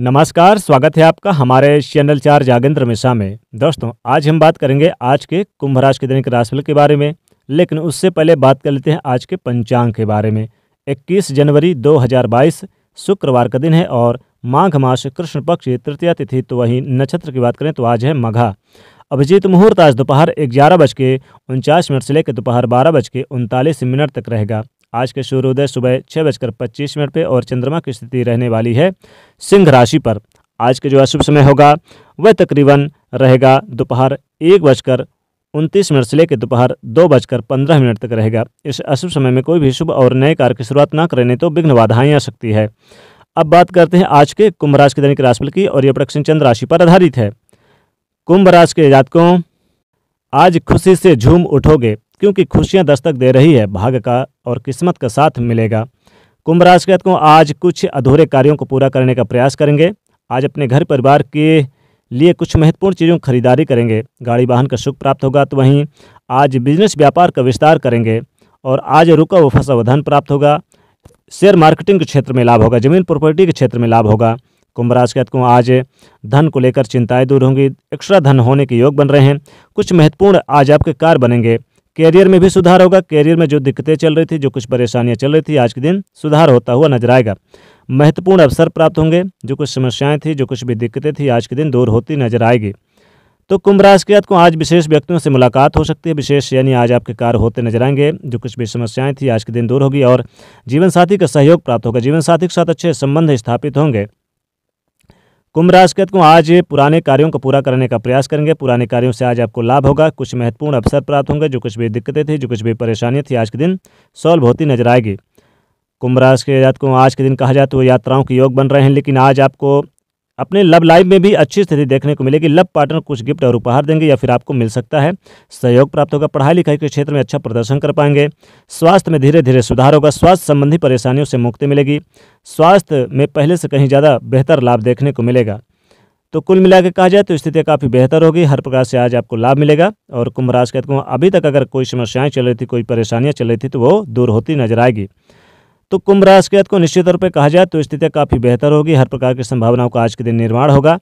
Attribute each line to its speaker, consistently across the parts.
Speaker 1: नमस्कार स्वागत है आपका हमारे चैनल चार जागेंद्र मिश्रा में दोस्तों आज हम बात करेंगे आज के कुंभ राशि के दैनिक राशिफल के बारे में लेकिन उससे पहले बात कर लेते हैं आज के पंचांग के बारे में 21 जनवरी 2022 शुक्रवार का दिन है और माघ मास कृष्ण पक्ष तृतीया तिथि तो वहीं नक्षत्र की बात करें तो आज है मघा अभिजीत मुहूर्त आज दोपहर ग्यारह बज के उनचास मिनट से लेकर दोपहर बारह बज के उनतालीस मिनट तक रहेगा आज के सूर्योदय सुबह छः बजकर पच्चीस मिनट पर और चंद्रमा की स्थिति रहने वाली है सिंह राशि पर आज के जो अशुभ समय होगा वह तकरीबन रहेगा दोपहर एक बजकर उनतीस मिनट से लेकर दोपहर दो बजकर पंद्रह मिनट तक रहेगा इस अशुभ समय में कोई भी शुभ और नए कार्य की शुरुआत ना करें तो विघ्न बाधाएं आ सकती है अब बात करते हैं आज के कुंभ राशि के दैनिक राशिफल की और यह प्रदक्षिण चंद्र राशि पर आधारित है कुंभ राशि के जातकों आज खुशी से झूम उठोगे क्योंकि खुशियां दस्तक दे रही है भाग्य का और किस्मत का साथ मिलेगा कुंभ राशि के को आज कुछ अधूरे कार्यों को पूरा करने का प्रयास करेंगे आज अपने घर परिवार के लिए कुछ महत्वपूर्ण चीज़ों खरीदारी करेंगे गाड़ी वाहन का सुख प्राप्त होगा तो वहीं आज बिजनेस व्यापार का विस्तार करेंगे और आज रुका व फंसा धन प्राप्त होगा शेयर मार्केटिंग के क्षेत्र में लाभ होगा जमीन प्रॉपर्टी के क्षेत्र में लाभ होगा कुंभ राशि के को आज धन को लेकर चिंताएं दूर होंगी एक्स्ट्रा धन होने के योग बन रहे हैं कुछ महत्वपूर्ण आज आपके कार्य बनेंगे कैरियर में भी सुधार होगा कैरियर में जो दिक्कतें चल रही थी जो कुछ परेशानियां चल रही थी आज के दिन सुधार होता हुआ नजर आएगा महत्वपूर्ण अवसर प्राप्त होंगे जो कुछ समस्याएं थी जो कुछ भी दिक्कतें थी आज के दिन दूर होती नजर आएगी तो कुंभ राशि के आपको आज विशेष व्यक्तियों से मुलाकात हो सकती है विशेष यानी आज आपके कार्य होते नजर आएंगे जो कुछ भी समस्याएं थी आज के दिन दूर होगी और जीवन साथी का सहयोग प्राप्त होगा जीवन साथी के साथ अच्छे संबंध स्थापित होंगे कुंभ राशि को आज पुराने कार्यों को पूरा करने का प्रयास करेंगे पुराने कार्यों से आज आपको लाभ होगा कुछ महत्वपूर्ण अवसर प्राप्त होंगे जो कुछ भी दिक्कतें थी जो कुछ भी परेशानियाँ थी आज के दिन सॉल्व होती नजर आएगी कुंभ राशि के जातकों को आज के दिन कहा जाए तो यात्राओं के योग बन रहे हैं लेकिन आज आपको अपने लव लाइफ में भी अच्छी स्थिति देखने को मिलेगी लव पार्टनर कुछ गिफ्ट और उपहार देंगे या फिर आपको मिल सकता है सहयोग प्राप्त होगा पढ़ाई लिखाई के क्षेत्र में अच्छा प्रदर्शन कर पाएंगे स्वास्थ्य में धीरे धीरे सुधार होगा स्वास्थ्य संबंधी परेशानियों से मुक्ति मिलेगी स्वास्थ्य में पहले से कहीं ज़्यादा बेहतर लाभ देखने को मिलेगा तो कुल मिला के कहा जाए तो स्थिति काफ़ी बेहतर होगी हर प्रकार से आज आपको लाभ मिलेगा और कुंभ राज कहते हैं अभी तक अगर कोई समस्याएँ चल रही थी कोई परेशानियाँ चल रही थी तो वो दूर होती नजर आएगी तो कुंभ राशि के को निश्चित तौर पर कहा जाए तो स्थितियाँ काफ़ी बेहतर होगी हर प्रकार की संभावनाओं का आज के दिन निर्माण होगा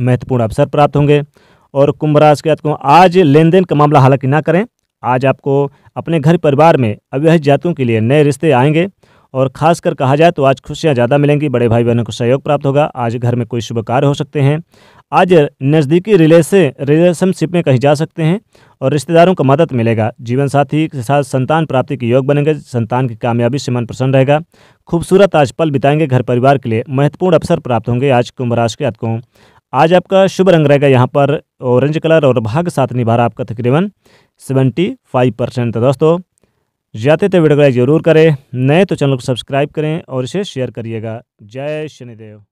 Speaker 1: महत्वपूर्ण अवसर प्राप्त होंगे और कुंभ राशि के को आज लेन देन का मामला हालांकि ना करें आज आपको अपने घर परिवार में अविवाहित जातकों के लिए नए रिश्ते आएंगे और खासकर कहा जाए तो आज खुशियाँ ज़्यादा मिलेंगी बड़े भाई बहनों को सहयोग प्राप्त होगा आज घर में कोई शुभ कार्य हो सकते हैं आज नज़दीकी रिले से रिलेशनशिप में कहीं जा सकते हैं और रिश्तेदारों को मदद मिलेगा जीवन साथी के साथ संतान प्राप्ति के योग बनेंगे संतान की कामयाबी से मन प्रसन्न रहेगा खूबसूरत आज पल बिताएंगे घर परिवार के लिए महत्वपूर्ण अवसर प्राप्त होंगे आज कुंभ राशि के आपको आज आपका शुभ रंग रहेगा यहाँ पर ऑरेंज कलर और भाग साथ निभा रहा आपका तकरीबन सेवेंटी फाइव परसेंट तो दोस्तों जाते थे वीडियो को लाइक जरूर करें नए तो चैनल को सब्सक्राइब करें और इसे शेयर करिएगा जय शनिदेव